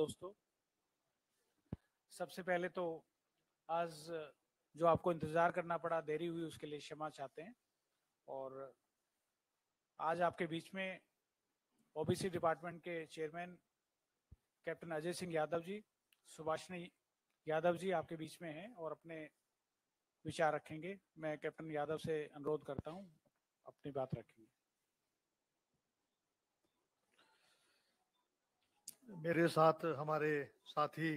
दोस्तों सबसे पहले तो आज जो आपको इंतज़ार करना पड़ा देरी हुई उसके लिए क्षमा चाहते हैं और आज आपके बीच में ओबीसी डिपार्टमेंट के चेयरमैन कैप्टन अजय सिंह यादव जी सुभाषनी यादव जी आपके बीच में हैं और अपने विचार रखेंगे मैं कैप्टन यादव से अनुरोध करता हूं अपनी बात रखेंगे मेरे साथ हमारे साथी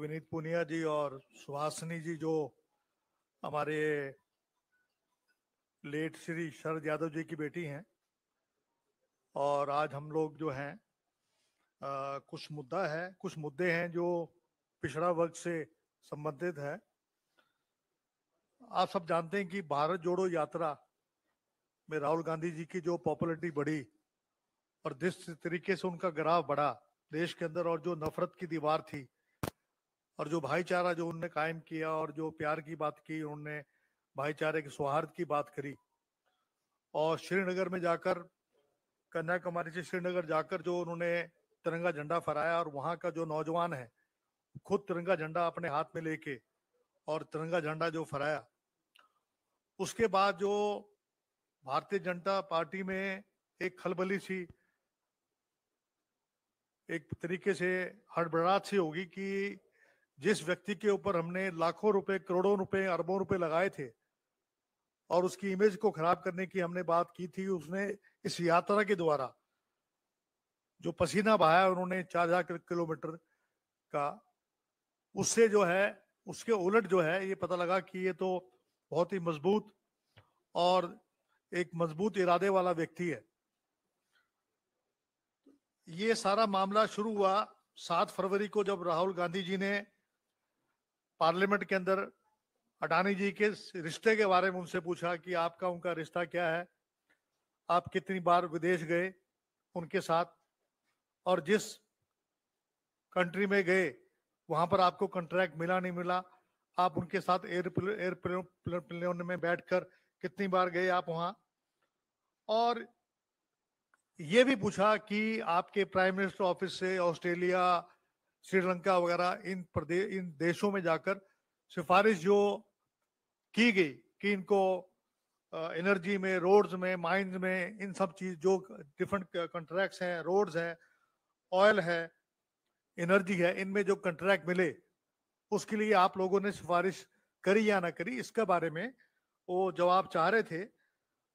विनीत पुनिया जी और सुहासनी जी जो हमारे लेट श्री शरद यादव जी की बेटी हैं और आज हम लोग जो हैं कुछ मुद्दा है कुछ मुद्दे हैं जो पिछड़ा वर्ग से संबंधित है आप सब जानते हैं कि भारत जोड़ो यात्रा में राहुल गांधी जी की जो पॉपुलरिटी बढ़ी और जिस तरीके से उनका ग्राफ बढ़ा देश के अंदर और जो नफरत की दीवार थी और जो भाईचारा जो उनने कायम किया और जो प्यार की बात की उन्होंने भाईचारे की सौहार्द की बात करी और श्रीनगर में जाकर कन्याकुमारी से श्रीनगर जाकर जो उन्होंने तिरंगा झंडा फहराया और वहाँ का जो नौजवान है खुद तिरंगा झंडा अपने हाथ में लेके और तिरंगा झंडा जो फहराया उसके बाद जो भारतीय जनता पार्टी में एक खलबली सी एक तरीके से हड़बड़ाहट सी होगी कि जिस व्यक्ति के ऊपर हमने लाखों रुपए करोड़ों रुपए अरबों रुपए लगाए थे और उसकी इमेज को खराब करने की हमने बात की थी उसने इस यात्रा के द्वारा जो पसीना बहाया उन्होंने चार हजार किलोमीटर का उससे जो है उसके उलट जो है ये पता लगा कि ये तो बहुत ही मजबूत और एक मजबूत इरादे वाला व्यक्ति है ये सारा मामला शुरू हुआ सात फरवरी को जब राहुल गांधी जी ने पार्लियामेंट के अंदर अडानी जी के रिश्ते के बारे में उनसे पूछा कि आपका उनका रिश्ता क्या है आप कितनी बार विदेश गए उनके साथ और जिस कंट्री में गए वहां पर आपको कॉन्ट्रैक्ट मिला नहीं मिला आप उनके साथ एयरप्लेन में बैठकर कितनी बार गए आप वहां और ये भी पूछा कि आपके प्राइम मिनिस्टर ऑफिस से ऑस्ट्रेलिया श्रीलंका वगैरह इन प्रदेश इन देशों में जाकर सिफारिश जो की गई कि इनको एनर्जी में रोड्स में माइंस में इन सब चीज जो डिफरेंट कॉन्ट्रैक्ट्स हैं रोड्स हैं ऑयल है एनर्जी है इनमें जो कंट्रैक्ट मिले उसके लिए आप लोगों ने सिफारिश करी या ना करी इसके बारे में वो जवाब चाह रहे थे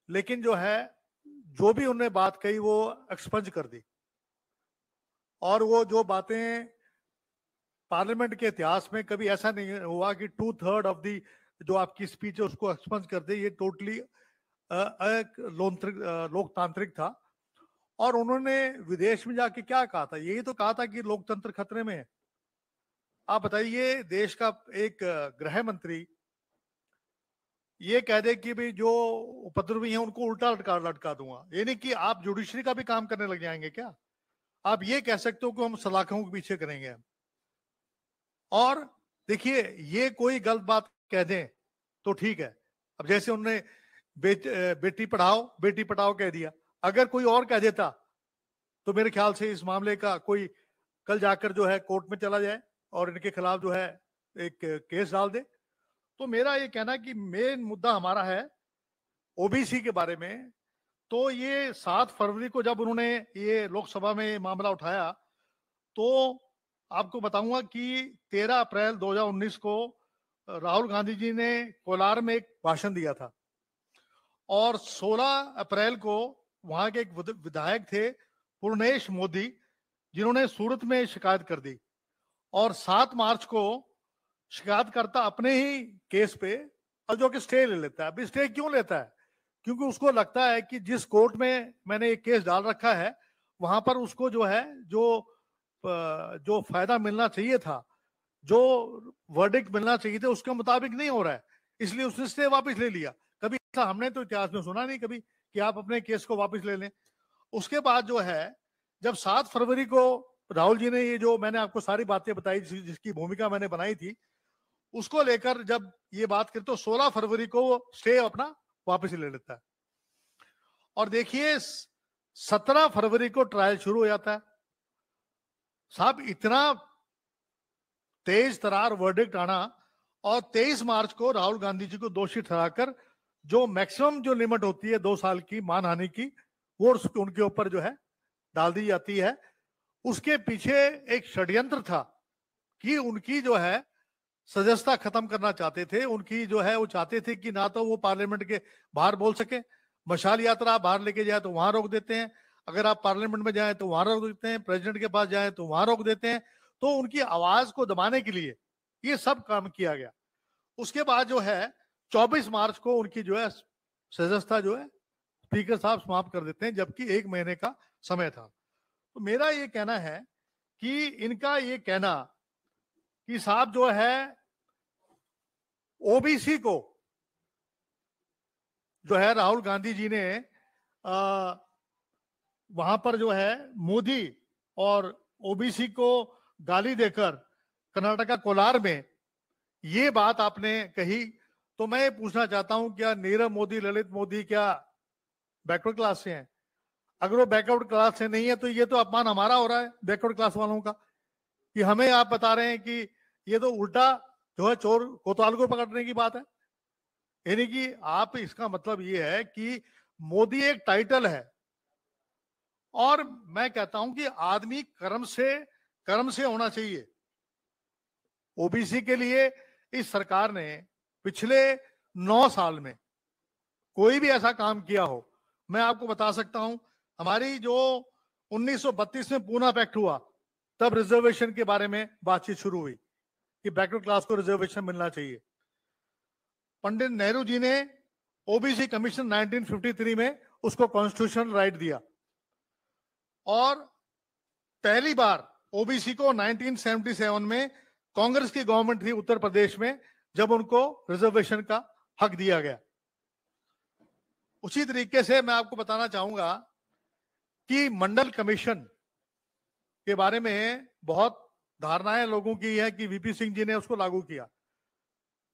लेकिन जो है जो भी उन्होंने बात कही वो एक्सपंज कर दी और वो जो बातें पार्लियामेंट के इतिहास में कभी ऐसा नहीं हुआ कि टू थर्ड ऑफ दी जो आपकी स्पीच है उसको एक्सपंज कर दे ये टोटली लोकतांत्रिक था और उन्होंने विदेश में जाके क्या कहा था यही तो कहा था कि लोकतंत्र खतरे में है आप बताइए देश का एक गृह मंत्री ये कह दे कि भाई जो उपद्रवी है उनको उल्टा लटका लटका दूंगा यानी कि आप जुडिशरी का भी काम करने लग जाएंगे क्या आप ये कह सकते हो कि हम सलाखों के पीछे करेंगे और देखिए ये कोई गलत बात कह दें तो ठीक है अब जैसे उन्होंने बेट, बेटी पढ़ाओ बेटी पढ़ाओ कह दिया अगर कोई और कह देता तो मेरे ख्याल से इस मामले का कोई कल जाकर जो है कोर्ट में चला जाए और इनके खिलाफ जो है एक केस डाल दे तो मेरा ये कहना कि मेन मुद्दा हमारा है ओबीसी के बारे में तो ये सात फरवरी को जब उन्होंने ये लोकसभा में मामला उठाया तो आपको बताऊंगा कि 13 अप्रैल 2019 को राहुल गांधी जी ने कोलार में एक भाषण दिया था और 16 अप्रैल को वहां के एक विधायक थे पूर्णेश मोदी जिन्होंने सूरत में शिकायत कर दी और 7 मार्च को शिकायतकर्ता अपने ही केस पे और जो कि स्टे ले लेता है अभी स्टे क्यों लेता है क्योंकि उसको लगता है कि जिस कोर्ट में मैंने ये केस डाल रखा है वहां पर उसको जो है जो जो फायदा मिलना चाहिए था जो वर्डिक्ट मिलना चाहिए था उसके मुताबिक नहीं हो रहा है इसलिए उसने स्टे वापस ले लिया कभी ऐसा हमने तो इतिहास में सुना नहीं कभी कि आप अपने केस को वापस ले लें उसके बाद जो है जब सात फरवरी को राहुल जी ने ये जो मैंने आपको सारी बातें बताई जिसकी भूमिका मैंने बनाई थी उसको लेकर जब ये बात करें तो 16 फरवरी को वो स्टे अपना वापस ले लेता है और देखिए 17 फरवरी को ट्रायल शुरू हो जाता है साहब इतना तेज तरार वर्डिक्ट आना और 23 मार्च को राहुल गांधी जी को दोषी ठहराकर जो मैक्सिमम जो लिमिट होती है दो साल की मानहानि की वो उनके ऊपर जो है डाल दी जाती है उसके पीछे एक षड्यंत्र था कि उनकी जो है सदस्यता खत्म करना चाहते थे उनकी जो है वो चाहते थे कि ना तो वो पार्लियामेंट के बाहर बोल सके मशाल यात्रा आप बाहर लेके जाए तो वहां रोक देते हैं अगर आप पार्लियामेंट में जाए तो वहां रोक देते हैं प्रेसिडेंट के पास जाए तो वहां रोक देते हैं तो उनकी आवाज को दबाने के लिए ये सब काम किया गया उसके बाद जो है 24 मार्च को उनकी जो है सदस्यता जो है स्पीकर साहब समाप्त कर देते हैं जबकि एक महीने का समय था तो मेरा ये कहना है कि इनका ये कहना कि साहब जो है ओबीसी को जो है राहुल गांधी जी ने आ, वहां पर जो है मोदी और ओबीसी को गाली देकर कर्नाटका कोलार में ये बात आपने कही तो मैं ये पूछना चाहता हूं क्या नीरव मोदी ललित मोदी क्या बैकवर्ड क्लास से हैं अगर वो बैकवर्ड क्लास से नहीं है तो ये तो अपमान हमारा हो रहा है बैकवर्ड क्लास वालों का कि हमें आप बता रहे हैं कि ये तो उल्टा जो है चोर कोतवाल को पकड़ने की बात है यानी कि आप इसका मतलब ये है कि मोदी एक टाइटल है और मैं कहता हूं कि आदमी कर्म से कर्म से होना चाहिए ओबीसी के लिए इस सरकार ने पिछले नौ साल में कोई भी ऐसा काम किया हो मैं आपको बता सकता हूं हमारी जो 1932 में पूना पैक्ट हुआ तब रिजर्वेशन के बारे में बातचीत शुरू हुई कि बैकवर्ड क्लास को रिजर्वेशन मिलना चाहिए पंडित नेहरू जी ने ओबीसी कमीशन 1953 में उसको कॉन्स्टिट्यूशनल राइट दिया और पहली बार ओबीसी को 1977 में कांग्रेस की गवर्नमेंट थी उत्तर प्रदेश में जब उनको रिजर्वेशन का हक दिया गया उसी तरीके से मैं आपको बताना चाहूंगा कि मंडल कमीशन के बारे में बहुत धारणाएं लोगों की है कि वीपी सिंह जी ने उसको लागू किया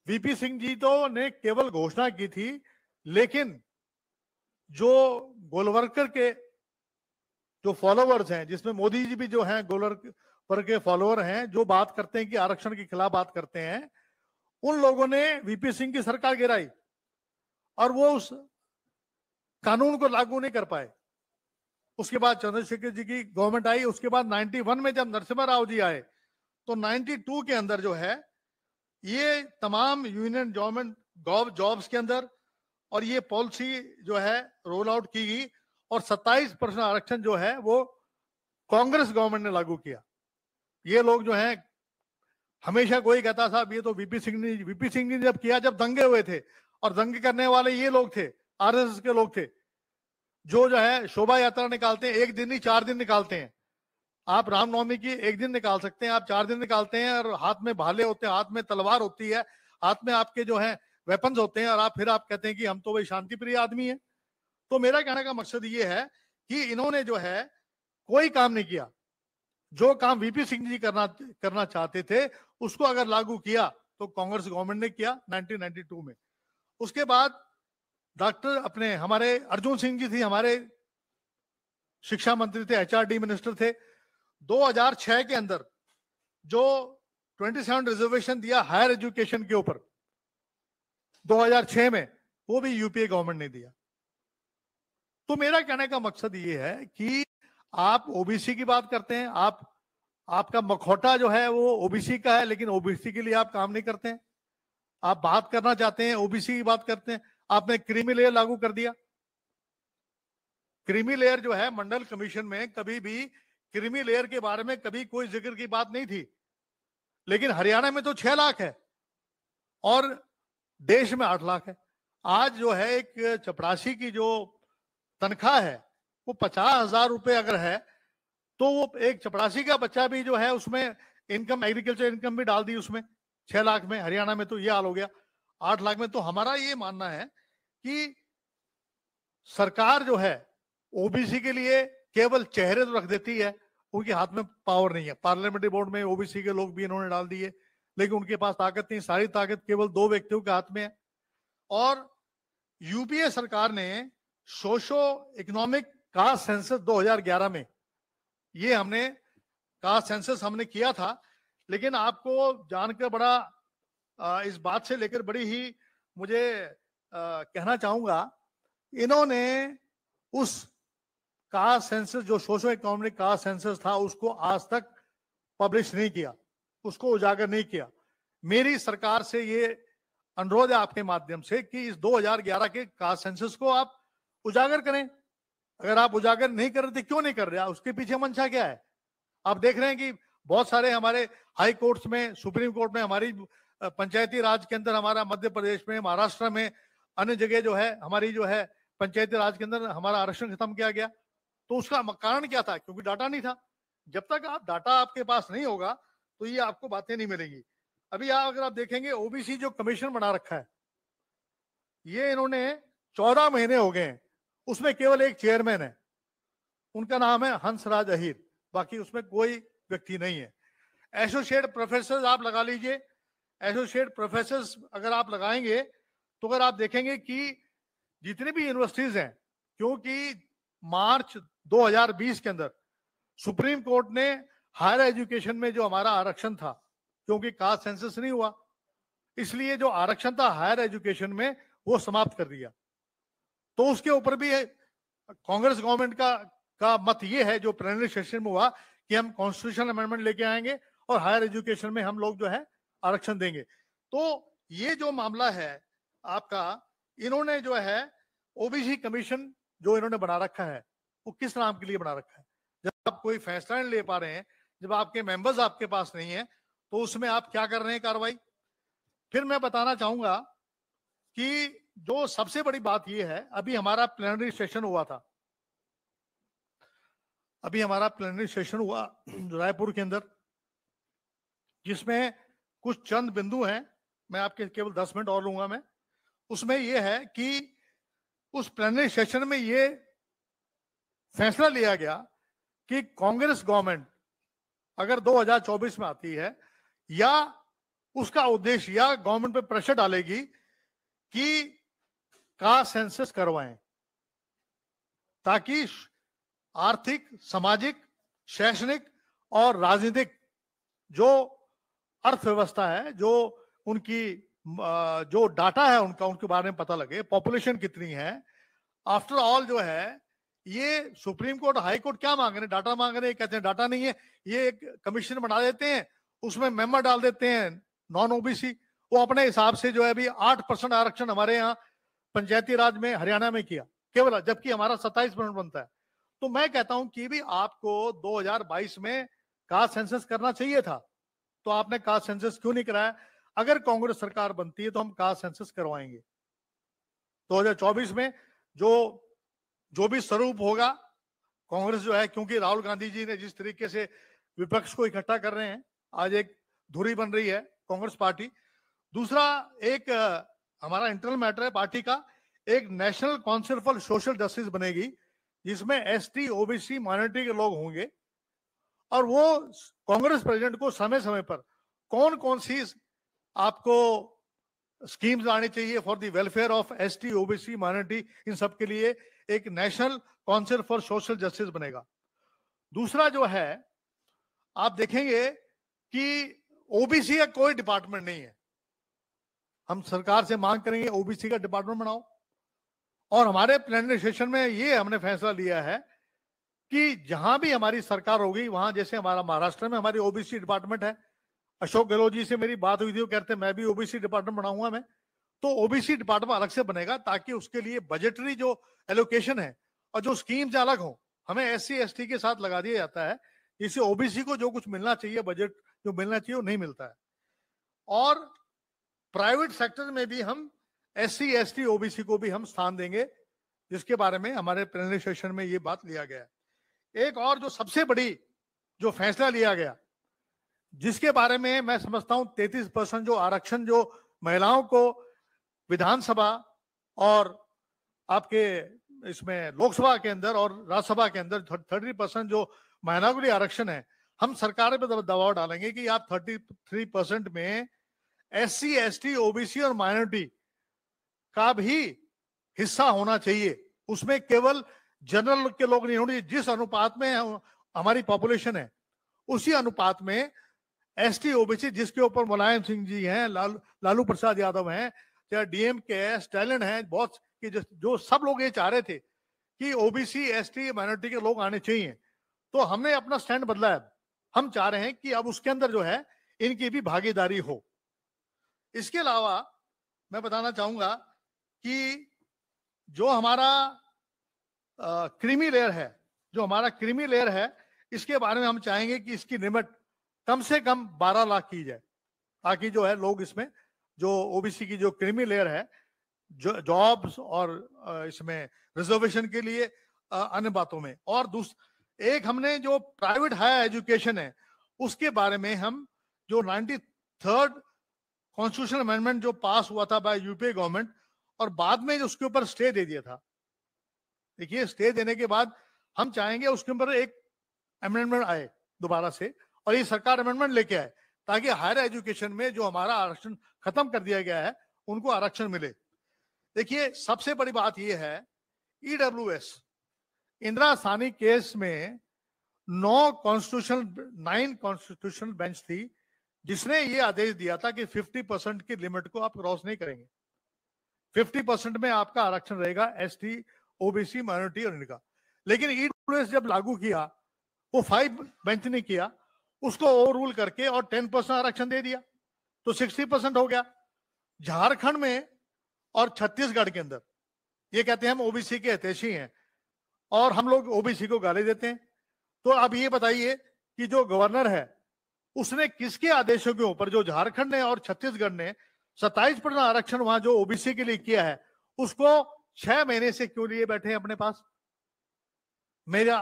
वीपी सिंह जी तो ने केवल घोषणा की थी लेकिन जो गोलवर्कर के जो फॉलोअर्स हैं जिसमें मोदी जी भी जो हैं गोलवर्कर के फॉलोअर हैं जो बात करते हैं कि आरक्षण के खिलाफ बात करते हैं उन लोगों ने वीपी सिंह की सरकार गिराई और वो उस कानून को लागू नहीं कर पाए उसके बाद चंद्रशेखर जी की गवर्नमेंट आई उसके बाद 91 में जब नरसिम्हा राव जी आए तो 92 के अंदर जो है ये तमाम यूनियन गवर्नमेंट जॉब्स के अंदर और ये पॉलिसी जो है रोल आउट की गई और 27 परसेंट आरक्षण जो है वो कांग्रेस गवर्नमेंट ने लागू किया ये लोग जो हैं हमेशा कोई कहता साहब ये तो वीपी सिंह ने वीपी सिंह ने जब किया जब दंगे हुए थे और दंगे करने वाले ये लोग थे आरएसएस के लोग थे जो जो है शोभा यात्रा निकालते हैं एक दिन ही चार दिन निकालते हैं आप रामनवमी की एक दिन निकाल सकते हैं आप चार दिन निकालते हैं और हाथ में भाले होते हैं हाथ में तलवार होती है हाथ में आपके जो है वेपन्स होते हैं और आप फिर आप कहते हैं कि हम तो वही शांति प्रिय आदमी है तो मेरा कहने का मकसद ये है कि इन्होंने जो है कोई काम नहीं किया जो काम वीपी सिंह जी करना करना चाहते थे उसको अगर लागू किया तो कांग्रेस गवर्नमेंट ने किया 1992 में उसके बाद डॉक्टर अपने हमारे अर्जुन सिंह जी थी हमारे शिक्षा मंत्री थे एचआरडी मिनिस्टर थे 2006 के अंदर जो 27 रिजर्वेशन दिया हायर एजुकेशन के ऊपर 2006 में वो भी यूपीए गवर्नमेंट ने दिया तो मेरा कहने का मकसद ये है कि आप ओबीसी की बात करते हैं आप आपका मखौटा जो है वो ओबीसी का है लेकिन ओबीसी के लिए आप काम नहीं करते हैं आप बात करना चाहते हैं ओबीसी की बात करते हैं आपने क्रीमी लेयर लागू कर दिया क्रीमी लेयर जो है मंडल कमीशन में कभी भी क्रिमी लेयर के बारे में कभी कोई जिक्र की बात नहीं थी लेकिन हरियाणा में तो छह लाख है और देश में आठ लाख है आज जो है एक चपरासी की जो तनख्वाह है वो पचास हजार रुपये अगर है तो वो एक चपरासी का बच्चा भी जो है उसमें इनकम एग्रीकल्चर इनकम भी डाल दी उसमें छह लाख में हरियाणा में तो ये हाल हो गया आठ लाख में तो हमारा ये मानना है कि सरकार जो है ओबीसी के लिए केवल चेहरे तो रख देती है उनके हाथ में पावर नहीं है पार्लियामेंट्री बोर्ड में ओबीसी के लोग भी इन्होंने डाल दिए लेकिन उनके पास ताकत नहीं सारी ताकत केवल दो व्यक्तियों के हाथ में है और यूपीए सरकार ने सोशो इकोनॉमिक कास्ट सेंसस 2011 में ये हमने कास्ट सेंसस हमने किया था लेकिन आपको जानकर बड़ा इस बात से लेकर बड़ी ही मुझे कहना चाहूंगा इन्होंने उस कास्ट सेंसस जो सोशो इकोनॉमिक कास्ट सेंसस था उसको आज तक पब्लिश नहीं किया उसको उजागर नहीं किया मेरी सरकार से ये अनुरोध है आपके माध्यम से कि इस 2011 के कास्ट सेंसस को आप उजागर करें अगर आप उजागर नहीं कर रहे थे क्यों नहीं कर रहे उसके पीछे मंशा क्या है आप देख रहे हैं कि बहुत सारे हमारे हाई कोर्ट्स में सुप्रीम कोर्ट में हमारी पंचायती राज के अंदर हमारा मध्य प्रदेश में महाराष्ट्र में अन्य जगह जो है हमारी जो है पंचायती राज के अंदर हमारा आरक्षण खत्म किया गया तो उसका कारण क्या था क्योंकि डाटा नहीं था जब तक आप डाटा आपके पास नहीं होगा तो ये आपको बातें नहीं मिलेंगी अभी आप अगर आप देखेंगे ओबीसी जो कमीशन बना रखा है ये इन्होंने चौदह महीने हो गए उसमें केवल एक चेयरमैन है उनका नाम है हंसराज अहिर बाकी उसमें कोई व्यक्ति नहीं है एसोसिएट प्रोफेसर आप लगा लीजिए एसोसिएट प्रोफेसर अगर आप लगाएंगे तो अगर आप देखेंगे कि जितनी भी यूनिवर्सिटीज हैं क्योंकि मार्च 2020 के अंदर सुप्रीम कोर्ट ने हायर एजुकेशन में जो हमारा आरक्षण था क्योंकि कास्ट सेंसस नहीं हुआ इसलिए जो आरक्षण था हायर एजुकेशन में वो समाप्त कर दिया तो उसके ऊपर भी कांग्रेस गवर्नमेंट का का मत ये है जो प्लेनरी सेशन में हुआ कि हम कॉन्स्टिट्यूशन अमेंडमेंट लेके आएंगे और हायर एजुकेशन में हम लोग जो है आरक्षण देंगे तो ये जो मामला है आपका इन्होंने जो है ओबीसी कमीशन जो इन्होंने बना रखा है वो किस नाम के लिए बना रखा है जब आप कोई फैसला नहीं ले पा रहे हैं जब आपके मेंबर्स आपके पास नहीं है तो उसमें आप क्या कर रहे हैं कार्रवाई फिर मैं बताना चाहूंगा कि जो सबसे बड़ी बात यह है अभी हमारा प्लेनरी सेशन हुआ था अभी हमारा प्लेनरी सेशन हुआ रायपुर के अंदर जिसमें कुछ चंद बिंदु हैं मैं आपके केवल दस मिनट और लूंगा मैं उसमें यह है कि उस प्लेनरी सेशन में ये फैसला लिया गया कि कांग्रेस गवर्नमेंट अगर 2024 में आती है या उसका उद्देश्य या गवर्नमेंट पे प्रेशर डालेगी कि का सेंसस करवाएं ताकि आर्थिक सामाजिक शैक्षणिक और राजनीतिक जो अर्थव्यवस्था है जो उनकी जो डाटा है उनका उनके बारे में पता लगे पॉपुलेशन कितनी है आफ्टर ऑल जो है ये सुप्रीम कोर्ट हाई कोर्ट क्या मांग रहे हैं डाटा मांग रहे हैं कहते हैं डाटा नहीं है ये एक कमीशन बना देते हैं उसमें मेंबर डाल देते हैं नॉन ओबीसी वो अपने हिसाब से जो है अभी आठ परसेंट आरक्षण हमारे यहाँ पंचायती राज में हरियाणा में किया केवल जबकि हमारा सत्ताईस परसेंट बनता है तो मैं कहता हूं कि भी आपको 2022 में कास्ट सेंसस करना चाहिए था तो आपने कास्ट सेंसस क्यों नहीं कराया अगर कांग्रेस सरकार बनती है तो हम कास्ट सेंसस करवाएंगे 2024 में जो जो भी स्वरूप होगा कांग्रेस जो है क्योंकि राहुल गांधी जी ने जिस तरीके से विपक्ष को इकट्ठा कर रहे हैं आज एक धुरी बन रही है कांग्रेस पार्टी दूसरा एक हमारा इंटरनल मैटर है पार्टी का एक national council for social justice बनेगी जिसमें एस टी ओबीसी माइनॉरिटी के लोग होंगे और वो कांग्रेस प्रेसिडेंट को समय समय पर कौन कौन सी आपको स्कीम्स आनी चाहिए for the welfare of ST OBC minority इन सब के लिए एक national council for social justice बनेगा दूसरा जो है आप देखेंगे कि ओबीसी का कोई डिपार्टमेंट नहीं है हम सरकार से मांग करेंगे ओबीसी का डिपार्टमेंट बनाओ और हमारे प्लानिंग सेशन में ये हमने फैसला लिया है कि जहां भी हमारी सरकार होगी वहां जैसे हमारा महाराष्ट्र में हमारी ओबीसी डिपार्टमेंट है अशोक गहलोत जी से मेरी बात हुई थी वो कहते मैं भी ओबीसी डिपार्टमेंट बनाऊंगा मैं तो ओबीसी डिपार्टमेंट अलग से बनेगा ताकि उसके लिए बजटरी जो एलोकेशन है और जो स्कीम्स अलग हो हमें एस सी के साथ लगा दिया जाता है इसे ओबीसी को जो कुछ मिलना चाहिए बजट जो मिलना चाहिए वो नहीं मिलता है और प्राइवेट सेक्टर में भी हम एस सी ओबीसी को भी हम स्थान देंगे जिसके बारे में हमारे प्लेनरी सेशन में ये बात लिया गया एक और जो सबसे बड़ी जो फैसला लिया गया जिसके बारे में मैं समझता हूं तैतीस परसेंट जो आरक्षण जो महिलाओं को विधानसभा और आपके इसमें लोकसभा के अंदर और राज्यसभा के अंदर थर्टी परसेंट जो माइनॉरिटी आरक्षण है हम सरकार पर दबाव डालेंगे कि आप थर्टी थ्री परसेंट में S C S T OBC और माइनॉरिटी का भी हिस्सा होना चाहिए उसमें केवल जनरल के लोग नहीं होने जिस अनुपात में हमारी पॉपुलेशन है उसी अनुपात में एस टी ओबीसी जिसके ऊपर मुलायम सिंह जी हैं लाल, लालू प्रसाद यादव हैं चाहे डीएम के है स्टैलिन है बहुत कि जो सब लोग ये चाह रहे थे कि ओबीसी एस टी माइनॉरिटी के लोग आने चाहिए तो हमने अपना स्टैंड बदला है हम चाह रहे हैं कि अब उसके अंदर जो है इनकी भी भागीदारी हो इसके अलावा मैं बताना चाहूंगा कि जो हमारा क्रीमी लेयर है जो हमारा क्रीमी लेयर है इसके बारे में हम चाहेंगे कि इसकी लिमिट कम से कम 12 लाख की जाए ताकि जो है लोग इसमें जो ओबीसी की जो क्रिमी लेयर है जॉब्स और इसमें रिजर्वेशन के लिए अन्य बातों में और दूसरा एक हमने जो प्राइवेट हायर एजुकेशन है उसके बारे में हम जो नाइन्टी थर्ड कॉन्स्टिट्यूशन अमेंडमेंट जो पास हुआ था बाय यूपीए गवर्नमेंट और बाद में उसके ऊपर स्टे दे दिया था देखिए स्टे देने के बाद हम चाहेंगे उसके ऊपर एक अमेंडमेंट आए दोबारा से और ये सरकार अमेंडमेंट लेके आए ताकि हायर एजुकेशन में जो हमारा आरक्षण खत्म कर दिया गया है उनको आरक्षण मिले देखिए सबसे बड़ी बात यह है S e Indira Sawhney case में नौ कॉन्स्टिट्यूशन नाइन कॉन्स्टिट्यूशनल बेंच थी जिसने ये आदेश दिया था कि 50 परसेंट की लिमिट को आप क्रॉस नहीं करेंगे 50 परसेंट में आपका आरक्षण रहेगा एस टी ओबीसी माइनोरिटी और इनका लेकिन एस e जब लागू किया वो फाइव बेंच ने किया उसको ओवर रूल करके और टेन परसेंट आरक्षण दे दिया तो सिक्सटी परसेंट हो गया झारखंड में और छत्तीसगढ़ के अंदर ये कहते हैं हम ओबीसी के हितेशी हैं और हम लोग ओबीसी को गाली देते हैं तो अब ये बताइए कि जो गवर्नर है उसने किसके आदेशों के ऊपर जो झारखंड ने और छत्तीसगढ़ ने सत्ताईस परसेंट आरक्षण वहां जो ओबीसी के लिए किया है उसको छह महीने से क्यों लिए बैठे हैं अपने पास मेरा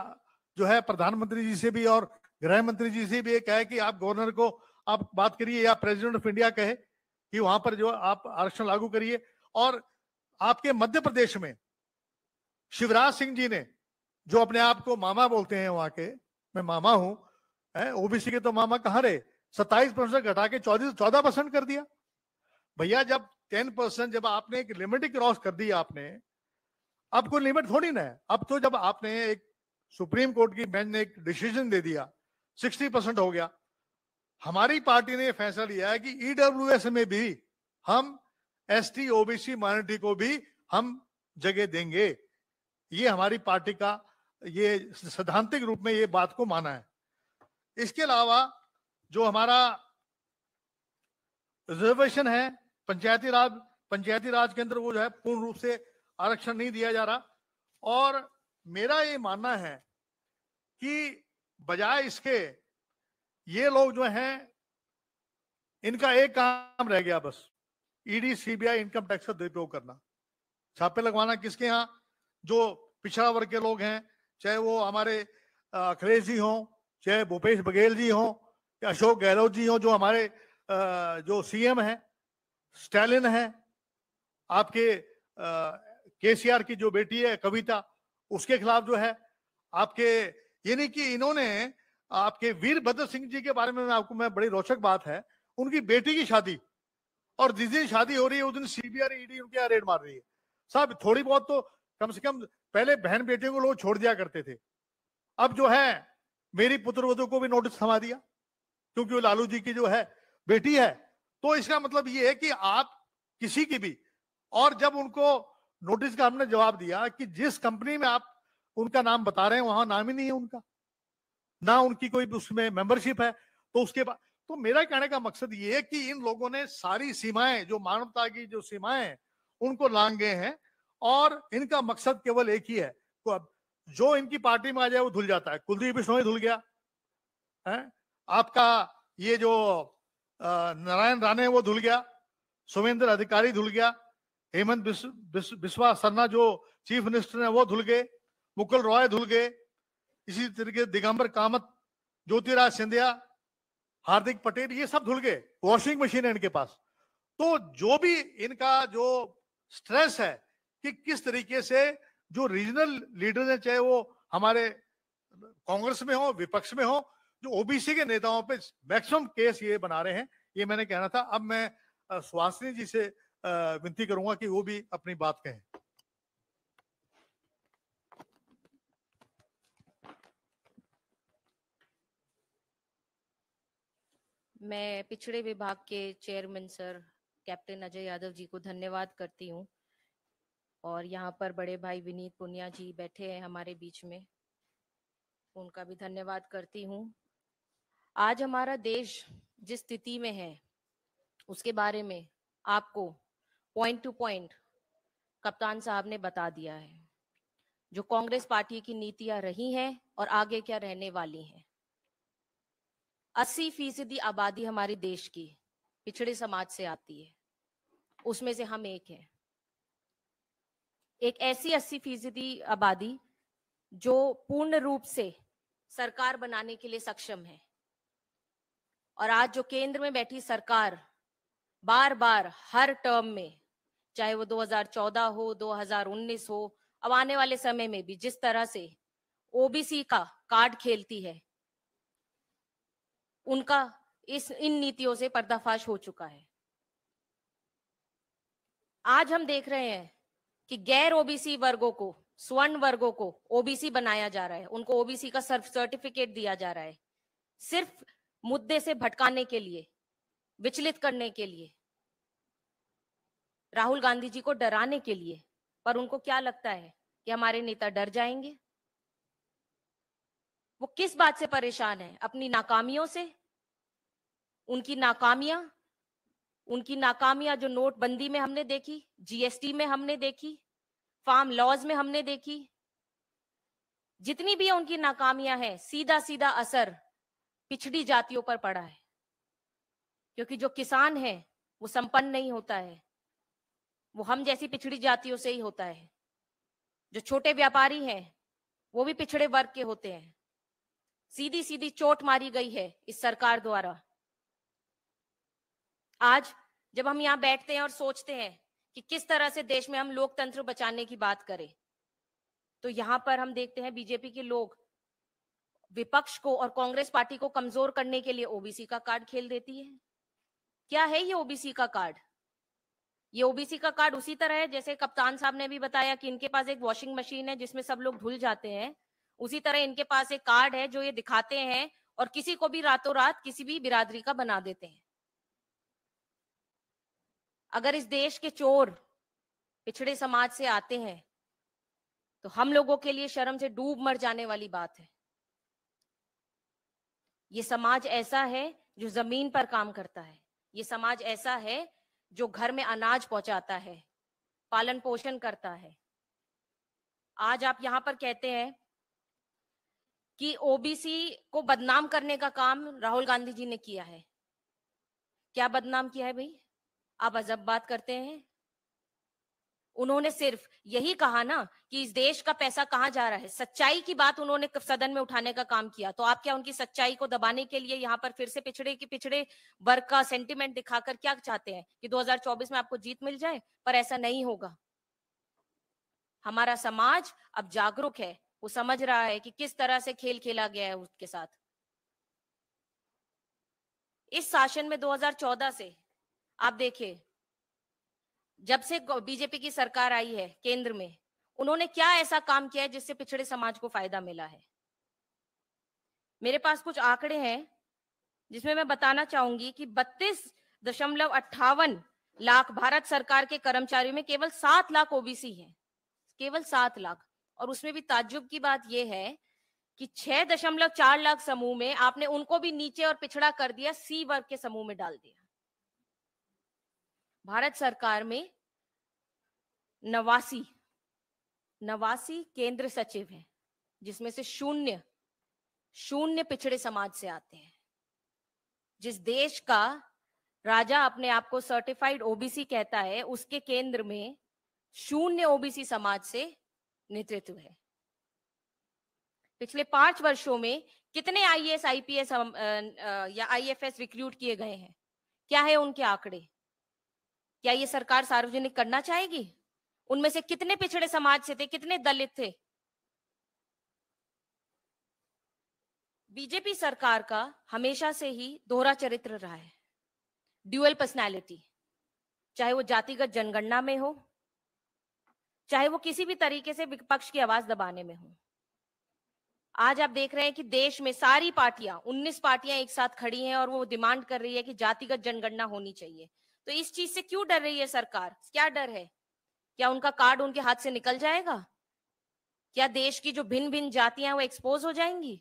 जो है प्रधानमंत्री जी से भी और गृह मंत्री जी से भी ये कहे कि आप गवर्नर को आप बात करिए या प्रेसिडेंट ऑफ इंडिया कहे कि वहां पर जो आप आरक्षण लागू करिए और आपके मध्य प्रदेश में शिवराज सिंह जी ने जो अपने आप को मामा बोलते हैं वहां के मैं मामा हूं ओबीसी के तो मामा कहा रहे सत्ताईस परसेंट घटा के चौदह चौदह परसेंट कर दिया भैया जब टेन परसेंट जब आपने एक लिमिट ही क्रॉस कर दी आपने अब कोई लिमिट थोड़ी ना है अब तो जब आपने एक सुप्रीम कोर्ट की बेंच ने एक डिसीजन दे दिया सिक्सटी परसेंट हो गया हमारी पार्टी ने फैसला लिया है कि ईडब्ल्यू e में भी हम एस टी ओबीसी माइनोरिटी को भी हम जगह देंगे ये हमारी पार्टी का ये सैद्धांतिक रूप में ये बात को माना है इसके अलावा जो हमारा रिजर्वेशन है पंचायती राज पंचायती राज के अंदर वो जो है पूर्ण रूप से आरक्षण नहीं दिया जा रहा और मेरा ये मानना है कि बजाय इसके ये लोग जो हैं इनका एक काम रह गया बस ईडी सीबीआई इनकम टैक्स का दुरुपयोग करना छापे लगवाना किसके यहाँ जो पिछड़ा वर्ग के लोग हैं चाहे वो हमारे अखिलेश जी हों चाहे भूपेश बघेल जी हों या अशोक गहलोत जी हों जो हमारे जो सीएम हैं स्टालिन हैं आपके केसीआर की जो बेटी है कविता उसके खिलाफ जो है आपके यानी कि इन्होंने आपके वीरभद्र सिंह जी के बारे में मैं आपको मैं बड़ी रोचक बात है उनकी बेटी की शादी और जिस दिन शादी हो रही है उस दिन सीबीआई ईडी e उनके यहाँ रेड मार रही है साहब थोड़ी बहुत तो कम से कम पहले बहन बेटियों को लोग छोड़ दिया करते थे अब जो है मेरी पुत्र वधु को भी नोटिस थमा दिया क्योंकि वो लालू जी की जो है बेटी है तो इसका मतलब ये है कि आप किसी की भी और जब उनको नोटिस का हमने जवाब दिया कि जिस कंपनी में आप उनका नाम बता रहे हैं वहां नाम ही नहीं है उनका ना उनकी कोई उसमें मेंबरशिप है तो उसके बाद तो मेरा कहने का मकसद ये है कि इन लोगों ने सारी सीमाएं जो मानवता की जो सीमाएं उनको लांग गए हैं और इनका मकसद केवल एक ही है तो अब जो इनकी पार्टी में आ जाए वो धुल जाता है कुलदीप बिश्नोई धुल गया है आपका ये जो नारायण राणे वो धुल गया सुमेंद्र अधिकारी धुल गया हेमंत बिश्वा सरना जो चीफ मिनिस्टर है वो धुल गए मुकुल रॉय धुल गए इसी तरीके दिगंबर कामत ज्योतिराज सिंधिया हार्दिक पटेल ये सब धुल गए वॉशिंग मशीन है इनके पास तो जो भी इनका जो स्ट्रेस है कि किस तरीके से जो रीजनल लीडर है चाहे वो हमारे कांग्रेस में हो विपक्ष में हो जो ओबीसी के नेताओं पे मैक्सिमम केस ये बना रहे हैं ये मैंने कहना था अब मैं सुहासिनी जी से विनती करूंगा कि वो भी अपनी बात कहें मैं पिछड़े विभाग के chairman sir captain Ajay Yadav ji को धन्यवाद करती हूँ और यहाँ पर बड़े भाई विनीत पुनिया जी बैठे हैं हमारे बीच में उनका भी धन्यवाद करती हूँ आज हमारा देश जिस स्थिति में है उसके बारे में आपको पॉइंट टू पॉइंट कप्तान साहब ने बता दिया है जो कांग्रेस पार्टी की नीतियां रही हैं और आगे क्या रहने वाली हैं अस्सी फीसदी आबादी हमारे देश की पिछड़े समाज से आती है उसमें से हम एक हैं एक ऐसी अस्सी फीसदी आबादी जो पूर्ण रूप से सरकार बनाने के लिए सक्षम है और आज जो केंद्र में बैठी सरकार बार बार हर टर्म में चाहे वो 2014 हो 2019 हो अब आने वाले समय में भी जिस तरह से ओबीसी का कार्ड खेलती है उनका इस इन नीतियों से पर्दाफाश हो चुका है आज हम देख रहे हैं कि गैर ओबीसी वर्गों को स्वर्ण वर्गों को ओबीसी बनाया जा रहा है उनको ओबीसी का सर्फ सर्टिफिकेट दिया जा रहा है सिर्फ मुद्दे से भटकाने के लिए विचलित करने के लिए राहुल गांधी जी को डराने के लिए पर उनको क्या लगता है कि हमारे नेता डर जाएंगे वो किस बात से परेशान है अपनी नाकामियों से उनकी नाकामियां उनकी नाकामियां जो नोटबंदी में हमने देखी जीएसटी में हमने देखी फार्म लॉज में हमने देखी जितनी भी उनकी नाकामियां हैं सीधा सीधा असर पिछड़ी जातियों पर पड़ा है क्योंकि जो किसान है वो संपन्न नहीं होता है वो हम जैसी पिछड़ी जातियों से ही होता है जो छोटे व्यापारी हैं वो भी पिछड़े वर्ग के होते हैं सीधी सीधी चोट मारी गई है इस सरकार द्वारा आज जब हम यहाँ बैठते हैं और सोचते हैं कि किस तरह से देश में हम लोकतंत्र बचाने की बात करें तो यहाँ पर हम देखते हैं बीजेपी के लोग विपक्ष को और कांग्रेस पार्टी को कमजोर करने के लिए ओबीसी का कार्ड खेल देती है क्या है ये ओबीसी का कार्ड ये ओबीसी का कार्ड उसी तरह है जैसे कप्तान साहब ने भी बताया कि इनके पास एक वॉशिंग मशीन है जिसमें सब लोग धुल जाते हैं उसी तरह इनके पास एक कार्ड है जो ये दिखाते हैं और किसी को भी रातों रात किसी भी बिरादरी का बना देते हैं अगर इस देश के चोर पिछड़े समाज से आते हैं तो हम लोगों के लिए शर्म से डूब मर जाने वाली बात है ये समाज ऐसा है जो जमीन पर काम करता है ये समाज ऐसा है जो घर में अनाज पहुंचाता है पालन पोषण करता है आज आप यहां पर कहते हैं कि ओबीसी को बदनाम करने का काम राहुल गांधी जी ने किया है क्या बदनाम किया है भाई आप अजब बात करते हैं उन्होंने सिर्फ यही कहा ना कि इस देश का पैसा कहां जा रहा है सच्चाई की बात उन्होंने सदन में उठाने का काम किया तो आप क्या उनकी सच्चाई को दबाने के लिए यहां पर फिर से पिछड़े की पिछड़े वर्ग का सेंटिमेंट दिखाकर क्या चाहते हैं कि 2024 में आपको जीत मिल जाए पर ऐसा नहीं होगा हमारा समाज अब जागरूक है वो समझ रहा है कि किस तरह से खेल खेला गया है उसके साथ इस शासन में 2014 से आप देखिए जब से बीजेपी की सरकार आई है केंद्र में उन्होंने क्या ऐसा काम किया है जिससे पिछड़े समाज को फायदा मिला है मेरे पास कुछ आंकड़े हैं जिसमें मैं बताना चाहूंगी कि बत्तीस दशमलव अट्ठावन लाख भारत सरकार के कर्मचारियों में केवल सात लाख ओबीसी हैं केवल सात लाख और उसमें भी ताज्जुब की बात यह है कि छह दशमलव चार लाख समूह में आपने उनको भी नीचे और पिछड़ा कर दिया सी वर्ग के समूह में डाल दिया भारत सरकार में नवासी नवासी केंद्र सचिव हैं जिसमें से शून्य शून्य पिछड़े समाज से आते हैं जिस देश का राजा अपने आप को सर्टिफाइड ओबीसी कहता है उसके केंद्र में शून्य ओबीसी समाज से नेतृत्व है पिछले पांच वर्षों में कितने आईएएस आईपीएस या आईएफएस रिक्रूट किए गए हैं क्या है उनके आंकड़े क्या ये सरकार सार्वजनिक करना चाहेगी उनमें से कितने पिछड़े समाज से थे कितने दलित थे बीजेपी सरकार का हमेशा से ही दोहरा चरित्र रहा है ड्यूअल पर्सनालिटी चाहे वो जातिगत जनगणना में हो चाहे वो किसी भी तरीके से विपक्ष की आवाज दबाने में हो आज आप देख रहे हैं कि देश में सारी पार्टियां 19 पार्टियां एक साथ खड़ी हैं और वो डिमांड कर रही है कि जातिगत जनगणना होनी चाहिए तो इस चीज से क्यों डर रही है सरकार क्या डर है क्या उनका कार्ड उनके हाथ से निकल जाएगा क्या देश की जो भिन्न भिन्न जातियां वो एक्सपोज हो जाएंगी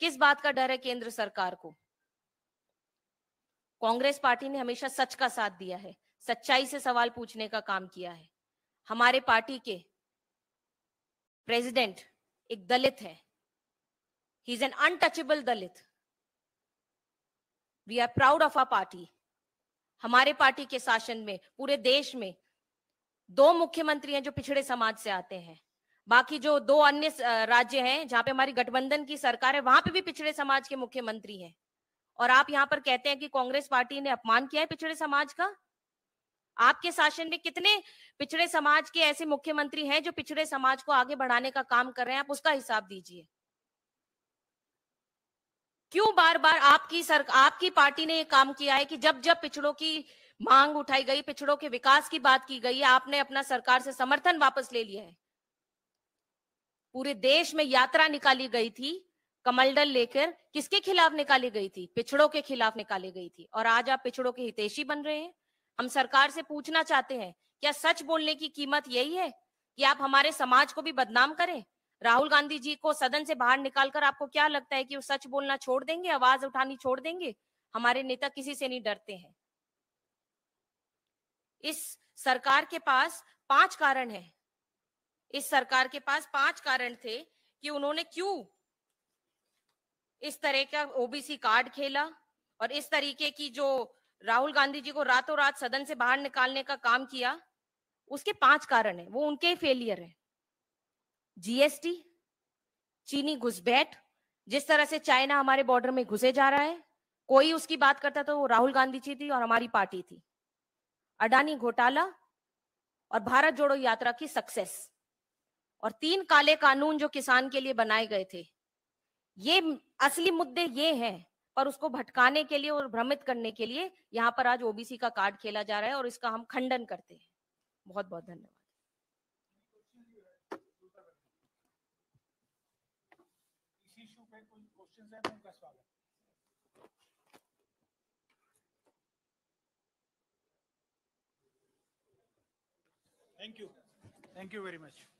किस बात का डर है केंद्र सरकार को कांग्रेस पार्टी ने हमेशा सच का साथ दिया है सच्चाई से सवाल पूछने का काम किया है हमारे पार्टी के प्रेसिडेंट एक दलित है he is an untouchable Dalit we are proud of our party हमारे पार्टी के शासन में पूरे देश में दो मुख्यमंत्री हैं जो पिछड़े समाज से आते हैं बाकी जो दो अन्य राज्य हैं जहां पे हमारी गठबंधन की सरकार है वहां पे भी पिछड़े समाज के मुख्यमंत्री हैं और आप यहाँ पर कहते हैं कि कांग्रेस पार्टी ने अपमान किया है पिछड़े समाज का आपके शासन में कितने पिछड़े समाज के ऐसे मुख्यमंत्री हैं जो पिछड़े समाज को आगे बढ़ाने का काम कर रहे हैं आप उसका हिसाब दीजिए क्यों बार बार आपकी सर आपकी पार्टी ने ये काम किया है कि जब जब पिछड़ों की मांग उठाई गई पिछड़ों के विकास की बात की गई आपने अपना सरकार से समर्थन वापस ले लिया है पूरे देश में यात्रा निकाली गई थी कमलडल लेकर किसके खिलाफ निकाली गई थी पिछड़ों के खिलाफ निकाली गई थी और आज आप पिछड़ों के हितेशी बन रहे हैं हम सरकार से पूछना चाहते हैं क्या सच बोलने की कीमत यही है कि आप हमारे समाज को भी बदनाम करें राहुल गांधी जी को सदन से बाहर निकालकर आपको क्या लगता है कि वो सच बोलना छोड़ देंगे आवाज उठानी छोड़ देंगे हमारे नेता किसी से नहीं डरते हैं इस सरकार के पास पांच कारण है इस सरकार के पास पांच कारण थे कि उन्होंने क्यों इस तरह का ओबीसी कार्ड खेला और इस तरीके की जो राहुल गांधी जी को रातों रात सदन से बाहर निकालने का काम किया उसके पांच कारण है वो उनके फेलियर है जीएसटी चीनी घुसपैठ जिस तरह से चाइना हमारे बॉर्डर में घुसे जा रहा है कोई उसकी बात करता तो वो राहुल गांधी जी थी और हमारी पार्टी थी अडानी घोटाला और भारत जोड़ो यात्रा की सक्सेस और तीन काले कानून जो किसान के लिए बनाए गए थे ये असली मुद्दे ये हैं पर उसको भटकाने के लिए और भ्रमित करने के लिए यहाँ पर आज ओबीसी का कार्ड खेला जा रहा है और इसका हम खंडन करते हैं बहुत बहुत धन्यवाद तो Thank you. Thank you very much.